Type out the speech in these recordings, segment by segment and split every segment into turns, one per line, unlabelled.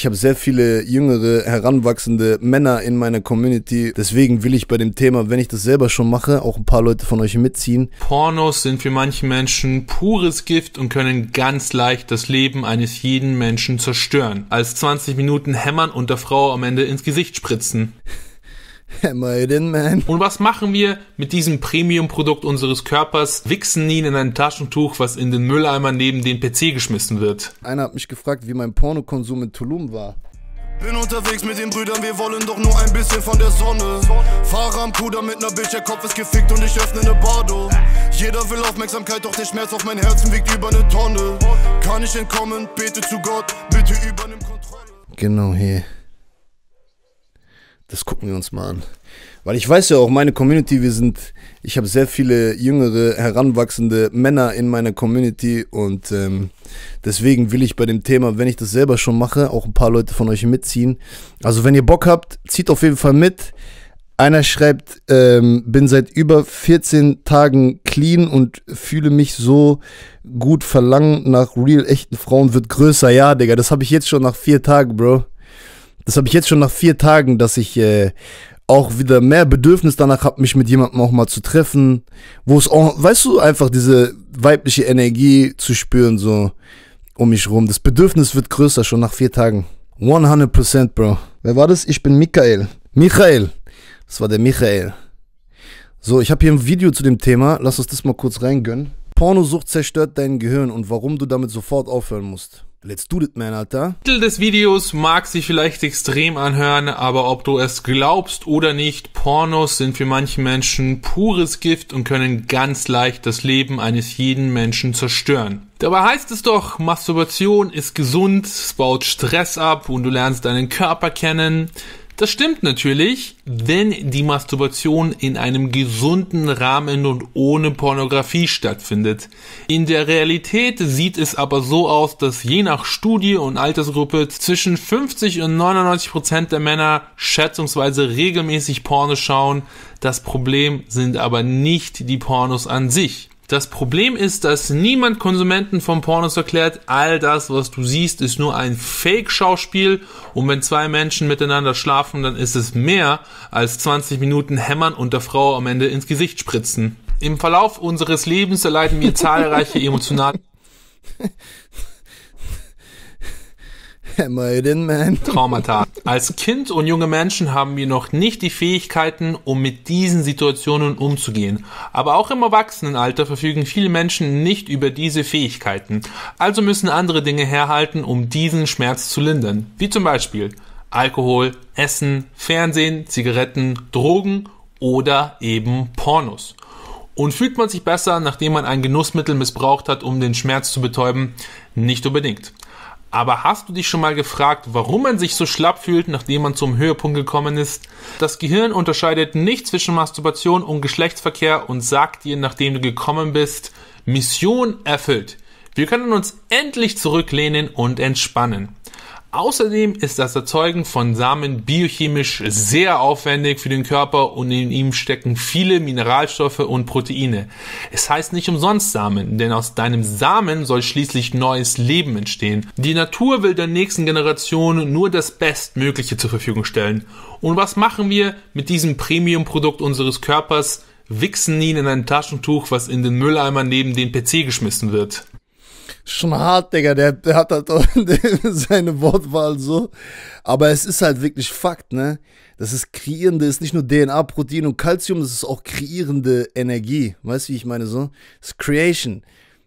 Ich habe sehr viele jüngere, heranwachsende Männer in meiner Community. Deswegen will ich bei dem Thema, wenn ich das selber schon mache, auch ein paar Leute von euch mitziehen.
Pornos sind für manche Menschen pures Gift und können ganz leicht das Leben eines jeden Menschen zerstören. Als 20 Minuten hämmern und der Frau am Ende ins Gesicht spritzen.
Hammer it in, man.
Und was machen wir mit diesem Premium-Produkt unseres Körpers? Wichsen ihn in ein Taschentuch,
was in den Mülleimer neben den PC geschmissen wird. Einer hat mich gefragt, wie mein Pornokonsum in Tulum war. Bin unterwegs mit den Brüdern, wir wollen doch nur ein bisschen von der Sonne. Fahrer am Puder mit ner Bitch, der Kopf ist gefickt und ich öffne ne Bardo. Jeder will Aufmerksamkeit, doch der Schmerz auf mein Herzen wiegt über ne Tonne. Kann ich entkommen, bete zu Gott, bitte übernimm Kontrolle. Genau hier. Das gucken wir uns mal an. Weil ich weiß ja auch, meine Community, wir sind, ich habe sehr viele jüngere, heranwachsende Männer in meiner Community und ähm, deswegen will ich bei dem Thema, wenn ich das selber schon mache, auch ein paar Leute von euch mitziehen. Also wenn ihr Bock habt, zieht auf jeden Fall mit. Einer schreibt, ähm, bin seit über 14 Tagen clean und fühle mich so gut. Verlangen nach real echten Frauen wird größer. Ja, Digga, das habe ich jetzt schon nach vier Tagen, Bro. Das habe ich jetzt schon nach vier Tagen, dass ich äh, auch wieder mehr Bedürfnis danach habe, mich mit jemandem auch mal zu treffen, wo es auch, weißt du, einfach diese weibliche Energie zu spüren, so um mich rum. Das Bedürfnis wird größer schon nach vier Tagen. 100%, Bro. Wer war das? Ich bin Michael. Michael. Das war der Michael. So, ich habe hier ein Video zu dem Thema. Lass uns das mal kurz reingönnen. Pornosucht zerstört dein Gehirn und warum du damit sofort aufhören musst. Let's do it, man, Alter.
Titel des Videos mag sich vielleicht extrem anhören, aber ob du es glaubst oder nicht, Pornos sind für manche Menschen pures Gift und können ganz leicht das Leben eines jeden Menschen zerstören. Dabei heißt es doch, Masturbation ist gesund, es baut Stress ab und du lernst deinen Körper kennen. Das stimmt natürlich, wenn die Masturbation in einem gesunden Rahmen und ohne Pornografie stattfindet. In der Realität sieht es aber so aus, dass je nach Studie und Altersgruppe zwischen 50 und 99 Prozent der Männer schätzungsweise regelmäßig Porno schauen. Das Problem sind aber nicht die Pornos an sich. Das Problem ist, dass niemand Konsumenten von Pornos erklärt, all das, was du siehst, ist nur ein Fake-Schauspiel und wenn zwei Menschen miteinander schlafen, dann ist es mehr als 20 Minuten hämmern und der Frau am Ende ins Gesicht spritzen. Im Verlauf unseres Lebens erleiden wir zahlreiche
emotionale am Man?
Traumata. Als Kind und junge Menschen haben wir noch nicht die Fähigkeiten, um mit diesen Situationen umzugehen. Aber auch im Erwachsenenalter verfügen viele Menschen nicht über diese Fähigkeiten. Also müssen andere Dinge herhalten, um diesen Schmerz zu lindern. Wie zum Beispiel Alkohol, Essen, Fernsehen, Zigaretten, Drogen oder eben Pornos. Und fühlt man sich besser, nachdem man ein Genussmittel missbraucht hat, um den Schmerz zu betäuben? Nicht unbedingt. Aber hast du dich schon mal gefragt, warum man sich so schlapp fühlt, nachdem man zum Höhepunkt gekommen ist? Das Gehirn unterscheidet nicht zwischen Masturbation und Geschlechtsverkehr und sagt dir, nachdem du gekommen bist, Mission erfüllt. Wir können uns endlich zurücklehnen und entspannen. Außerdem ist das Erzeugen von Samen biochemisch sehr aufwendig für den Körper und in ihm stecken viele Mineralstoffe und Proteine. Es heißt nicht umsonst Samen, denn aus deinem Samen soll schließlich neues Leben entstehen. Die Natur will der nächsten Generation nur das Bestmögliche zur Verfügung stellen. Und was machen wir mit diesem Premium-Produkt unseres Körpers? Wichsen ihn in ein Taschentuch, was in den Mülleimer neben den PC geschmissen
wird schon hart, Digga. Der, der hat halt seine Wortwahl so. Aber es ist halt wirklich Fakt, ne? Das ist kreierende, ist nicht nur DNA, Protein und Calcium, das ist auch kreierende Energie. Weißt du, wie ich meine so? Das ist Creation.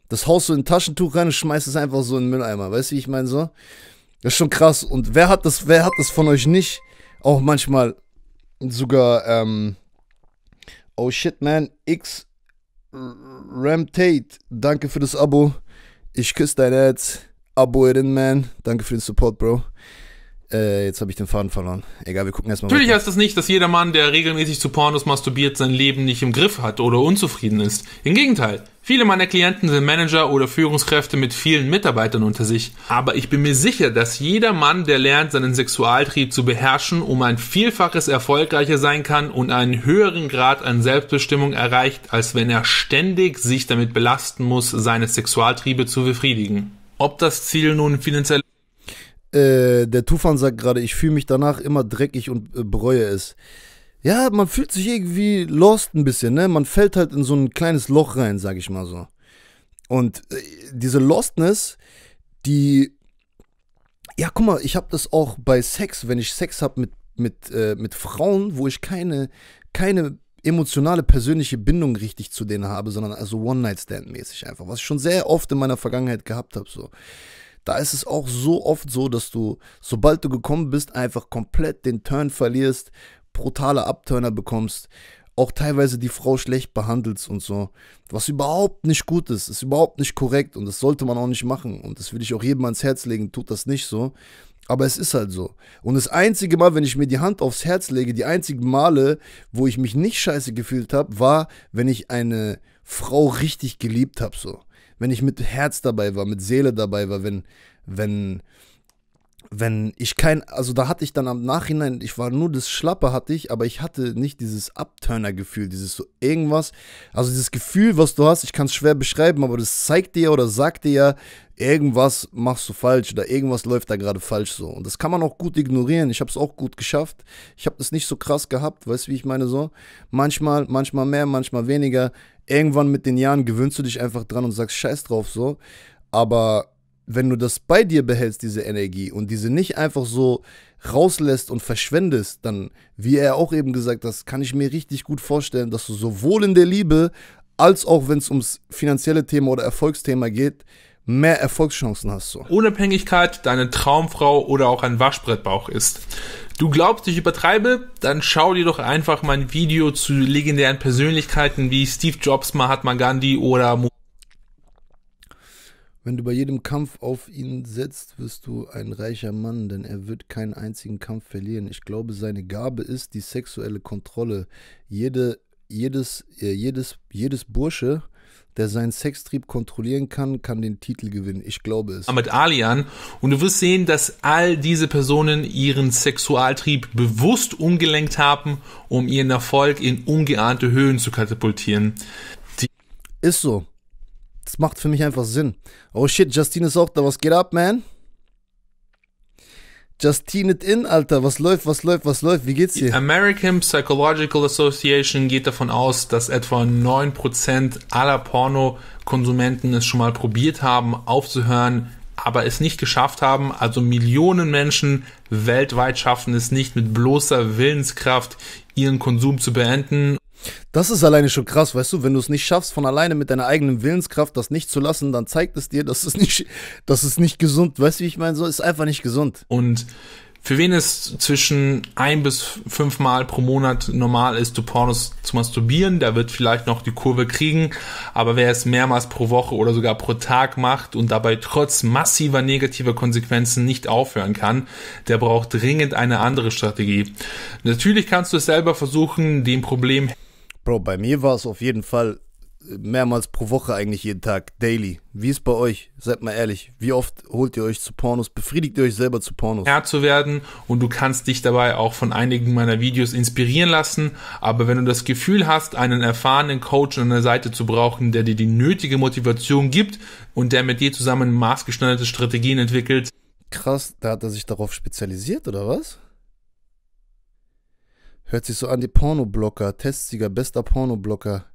Das haust du in ein Taschentuch rein und schmeißt es einfach so in den Mülleimer. Weißt du, wie ich meine so? Das ist schon krass. Und wer hat das, wer hat das von euch nicht? Auch manchmal sogar, ähm, oh shit, man, X Ram Tate, danke für das Abo. Ich küsse dein Herz. Abo Iron Man. Danke für den Support, Bro. Äh, jetzt habe ich den Faden verloren. Egal, wir gucken erstmal. Natürlich
weiter. heißt das nicht, dass jeder Mann, der regelmäßig zu Pornos masturbiert, sein Leben nicht im Griff hat oder unzufrieden ist. Im Gegenteil. Viele meiner Klienten sind Manager oder Führungskräfte mit vielen Mitarbeitern unter sich. Aber ich bin mir sicher, dass jeder Mann, der lernt, seinen Sexualtrieb zu beherrschen, um ein Vielfaches erfolgreicher sein kann und einen höheren Grad an Selbstbestimmung erreicht, als wenn er ständig sich damit belasten muss, seine Sexualtriebe zu befriedigen. Ob das Ziel nun finanzielle
äh, der Tufan sagt gerade, ich fühle mich danach immer dreckig und äh, bereue es. Ja, man fühlt sich irgendwie lost ein bisschen, ne? Man fällt halt in so ein kleines Loch rein, sag ich mal so. Und äh, diese Lostness, die. Ja, guck mal, ich habe das auch bei Sex, wenn ich Sex habe mit, mit, äh, mit Frauen, wo ich keine, keine emotionale persönliche Bindung richtig zu denen habe, sondern also One-Night-Stand-mäßig einfach, was ich schon sehr oft in meiner Vergangenheit gehabt habe. So. Da ist es auch so oft so, dass du, sobald du gekommen bist, einfach komplett den Turn verlierst, brutale Abturner bekommst, auch teilweise die Frau schlecht behandelst und so. Was überhaupt nicht gut ist, ist überhaupt nicht korrekt und das sollte man auch nicht machen. Und das will ich auch jedem ans Herz legen, tut das nicht so. Aber es ist halt so. Und das einzige Mal, wenn ich mir die Hand aufs Herz lege, die einzigen Male, wo ich mich nicht scheiße gefühlt habe, war, wenn ich eine Frau richtig geliebt habe, so wenn ich mit Herz dabei war, mit Seele dabei war, wenn, wenn, wenn ich kein, also da hatte ich dann am Nachhinein, ich war nur das Schlappe hatte ich, aber ich hatte nicht dieses upturner gefühl dieses so irgendwas, also dieses Gefühl, was du hast, ich kann es schwer beschreiben, aber das zeigt dir oder sagt dir ja, irgendwas machst du falsch oder irgendwas läuft da gerade falsch so. Und das kann man auch gut ignorieren. Ich habe es auch gut geschafft. Ich habe das nicht so krass gehabt, weißt du, wie ich meine so. Manchmal, manchmal mehr, manchmal weniger irgendwann mit den Jahren gewöhnst du dich einfach dran und sagst Scheiß drauf so. Aber wenn du das bei dir behältst, diese Energie, und diese nicht einfach so rauslässt und verschwendest, dann, wie er auch eben gesagt hat, kann ich mir richtig gut vorstellen, dass du sowohl in der Liebe als auch wenn es ums finanzielle Thema oder Erfolgsthema geht, mehr Erfolgschancen hast du.
Unabhängigkeit deine Traumfrau oder auch ein Waschbrettbauch ist. Du glaubst, ich übertreibe? Dann schau dir doch einfach mein Video zu legendären Persönlichkeiten wie Steve Jobs, Mahatma Gandhi oder Mo
wenn du bei jedem Kampf auf ihn setzt, wirst du ein reicher Mann, denn er wird keinen einzigen Kampf verlieren. Ich glaube, seine Gabe ist die sexuelle Kontrolle. Jede, jedes, äh, jedes, jedes Bursche der seinen Sextrieb kontrollieren kann, kann den Titel gewinnen. Ich glaube es.
Ahmed Ali Und du wirst sehen, dass all diese Personen ihren Sexualtrieb bewusst umgelenkt haben, um ihren Erfolg in
ungeahnte Höhen zu katapultieren. Die ist so. Das macht für mich einfach Sinn. Oh shit, Justine ist auch da. Was geht ab, man? Just teen it in, Alter. Was läuft, was läuft, was läuft? Wie geht's dir? Die
American Psychological Association geht davon aus, dass etwa 9% aller Porno-Konsumenten es schon mal probiert haben, aufzuhören, aber es nicht geschafft haben. Also Millionen Menschen weltweit schaffen es nicht mit bloßer Willenskraft, ihren Konsum zu beenden.
Das ist alleine schon krass, weißt du, wenn du es nicht schaffst, von alleine mit deiner eigenen Willenskraft das nicht zu lassen, dann zeigt es dir, dass es nicht, dass es nicht gesund, weißt du, wie ich meine, so ist einfach nicht gesund. Und
für wen es zwischen ein bis fünf Mal pro Monat normal ist, zu Pornos zu masturbieren, der wird vielleicht noch die Kurve kriegen, aber wer es mehrmals pro Woche oder sogar pro Tag macht und dabei trotz massiver negativer Konsequenzen nicht aufhören kann, der braucht dringend eine andere Strategie. Natürlich kannst du es selber versuchen, dem Problem
Bro, bei mir war es auf jeden Fall äh, mehrmals pro Woche eigentlich jeden Tag, daily. Wie ist bei euch? Seid mal ehrlich, wie oft holt ihr euch zu Pornos, befriedigt ihr euch selber zu Pornos? Herr
zu werden und du kannst dich dabei auch von einigen meiner Videos inspirieren lassen, aber wenn du das Gefühl hast, einen erfahrenen Coach an der Seite zu brauchen, der dir die nötige Motivation gibt und der mit dir zusammen maßgeschneiderte Strategien entwickelt.
Krass, da hat er sich darauf spezialisiert oder was? Hört sich so an, die Pornoblocker, Testsieger, bester Pornoblocker.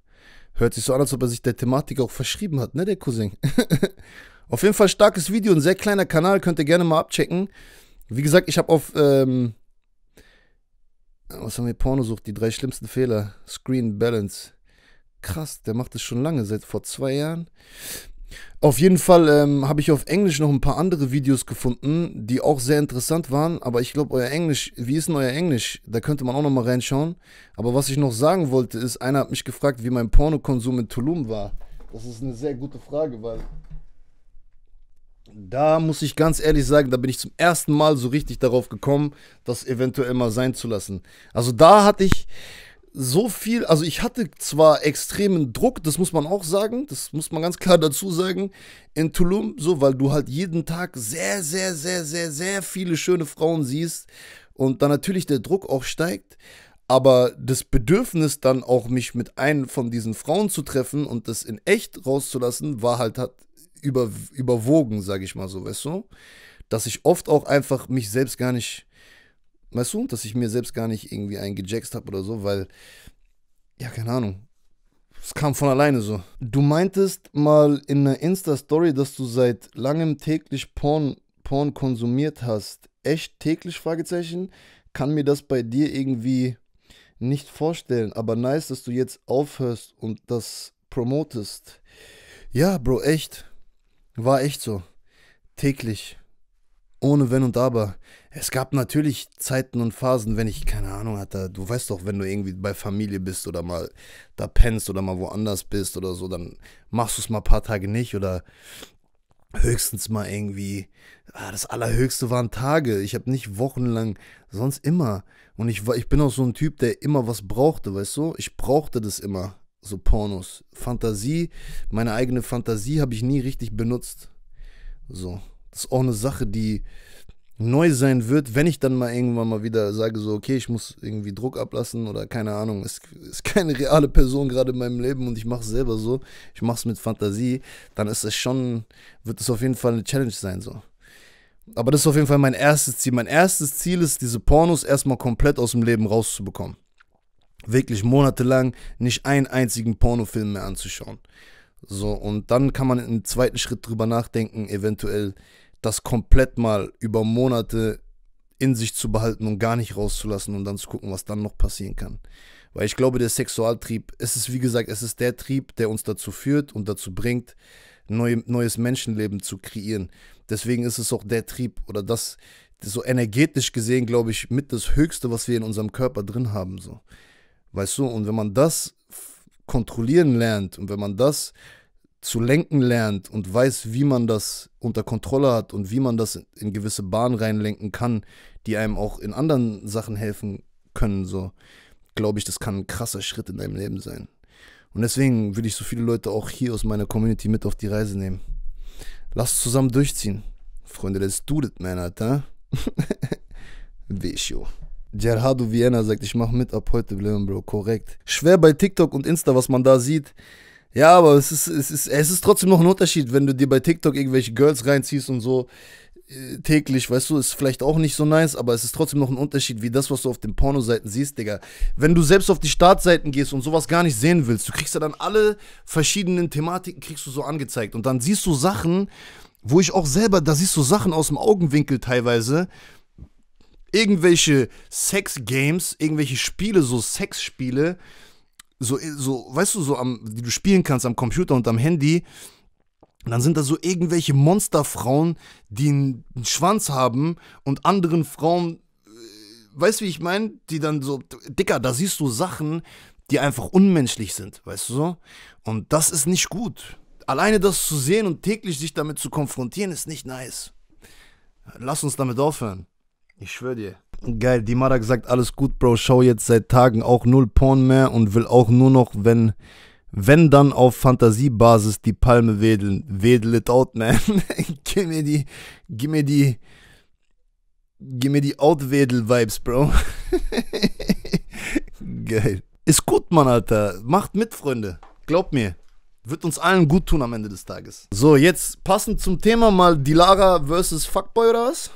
Hört sich so an, als ob er sich der Thematik auch verschrieben hat, ne, der Cousin? auf jeden Fall starkes Video, ein sehr kleiner Kanal, könnt ihr gerne mal abchecken. Wie gesagt, ich habe auf, ähm, was haben wir, Pornosucht, die drei schlimmsten Fehler, Screen Balance. Krass, der macht das schon lange, seit vor zwei Jahren. Auf jeden Fall ähm, habe ich auf Englisch noch ein paar andere Videos gefunden, die auch sehr interessant waren. Aber ich glaube, euer Englisch, wie ist denn euer Englisch? Da könnte man auch nochmal reinschauen. Aber was ich noch sagen wollte, ist, einer hat mich gefragt, wie mein Pornokonsum in Tulum war. Das ist eine sehr gute Frage, weil da muss ich ganz ehrlich sagen, da bin ich zum ersten Mal so richtig darauf gekommen, das eventuell mal sein zu lassen. Also da hatte ich so viel, also ich hatte zwar extremen Druck, das muss man auch sagen, das muss man ganz klar dazu sagen, in Tulum, so, weil du halt jeden Tag sehr, sehr, sehr, sehr, sehr viele schöne Frauen siehst und dann natürlich der Druck auch steigt, aber das Bedürfnis dann auch mich mit einem von diesen Frauen zu treffen und das in echt rauszulassen, war halt, hat über, überwogen, sag ich mal so, weißt du, dass ich oft auch einfach mich selbst gar nicht Weißt du, dass ich mir selbst gar nicht irgendwie einen gejackst habe oder so, weil, ja, keine Ahnung. Es kam von alleine so. Du meintest mal in einer Insta-Story, dass du seit langem täglich Porn, Porn konsumiert hast. Echt täglich? Fragezeichen. Kann mir das bei dir irgendwie nicht vorstellen, aber nice, dass du jetzt aufhörst und das promotest. Ja, Bro, echt. War echt so. Täglich ohne Wenn und Aber. Es gab natürlich Zeiten und Phasen, wenn ich keine Ahnung hatte. Du weißt doch, wenn du irgendwie bei Familie bist oder mal da pennst oder mal woanders bist oder so, dann machst du es mal ein paar Tage nicht oder höchstens mal irgendwie. Ah, das Allerhöchste waren Tage. Ich habe nicht wochenlang, sonst immer. Und ich, ich bin auch so ein Typ, der immer was brauchte, weißt du? Ich brauchte das immer, so Pornos. Fantasie, meine eigene Fantasie habe ich nie richtig benutzt. So. Das ist auch eine Sache, die neu sein wird, wenn ich dann mal irgendwann mal wieder sage, so, okay, ich muss irgendwie Druck ablassen oder keine Ahnung, es ist keine reale Person gerade in meinem Leben und ich mache es selber so, ich mache es mit Fantasie, dann ist es schon, wird es auf jeden Fall eine Challenge sein, so. Aber das ist auf jeden Fall mein erstes Ziel. Mein erstes Ziel ist, diese Pornos erstmal komplett aus dem Leben rauszubekommen. Wirklich monatelang nicht einen einzigen Pornofilm mehr anzuschauen. So, und dann kann man im zweiten Schritt drüber nachdenken, eventuell das komplett mal über Monate in sich zu behalten und gar nicht rauszulassen und dann zu gucken, was dann noch passieren kann. Weil ich glaube, der Sexualtrieb, es ist wie gesagt, es ist der Trieb, der uns dazu führt und dazu bringt, neue, neues Menschenleben zu kreieren. Deswegen ist es auch der Trieb oder das, das so energetisch gesehen, glaube ich, mit das Höchste, was wir in unserem Körper drin haben. So. Weißt du, und wenn man das kontrollieren lernt und wenn man das zu lenken lernt und weiß, wie man das unter Kontrolle hat und wie man das in gewisse Bahnen reinlenken kann, die einem auch in anderen Sachen helfen können, so glaube ich, das kann ein krasser Schritt in deinem Leben sein. Und deswegen will ich so viele Leute auch hier aus meiner Community mit auf die Reise nehmen. Lasst zusammen durchziehen. Freunde, let's do it, man, Alter. Vesio. Gerhardo Vienna sagt, ich mache mit ab heute, Bro, korrekt. Schwer bei TikTok und Insta, was man da sieht. Ja, aber es ist, es, ist, es ist trotzdem noch ein Unterschied, wenn du dir bei TikTok irgendwelche Girls reinziehst und so äh, täglich, weißt du, ist vielleicht auch nicht so nice, aber es ist trotzdem noch ein Unterschied, wie das, was du auf den Pornoseiten siehst, Digga. Wenn du selbst auf die Startseiten gehst und sowas gar nicht sehen willst, du kriegst ja dann alle verschiedenen Thematiken, kriegst du so angezeigt und dann siehst du Sachen, wo ich auch selber, da siehst du Sachen aus dem Augenwinkel teilweise, irgendwelche Sex-Games, irgendwelche Spiele, so sex spiele so, so, weißt du, so am, die du spielen kannst am Computer und am Handy. Und dann sind da so irgendwelche Monsterfrauen, die einen Schwanz haben und anderen Frauen, äh, weißt du, wie ich meine? Die dann so, Dicker, da siehst du Sachen, die einfach unmenschlich sind, weißt du so? Und das ist nicht gut. Alleine das zu sehen und täglich sich damit zu konfrontieren, ist nicht nice. Lass uns damit aufhören. Ich schwöre dir. Geil, die Mara gesagt, alles gut, Bro, schau jetzt seit Tagen auch null Porn mehr und will auch nur noch, wenn, wenn dann auf Fantasiebasis die Palme wedeln. Wedel it out, man. gib mir die, gib mir die, gib mir die Outwedel-Vibes, Bro. Geil. Ist gut, Mann, Alter. Macht mit, Freunde. Glaubt mir. Wird uns allen gut tun am Ende des Tages. So, jetzt passend zum Thema mal Dilara versus Fuckboy oder was?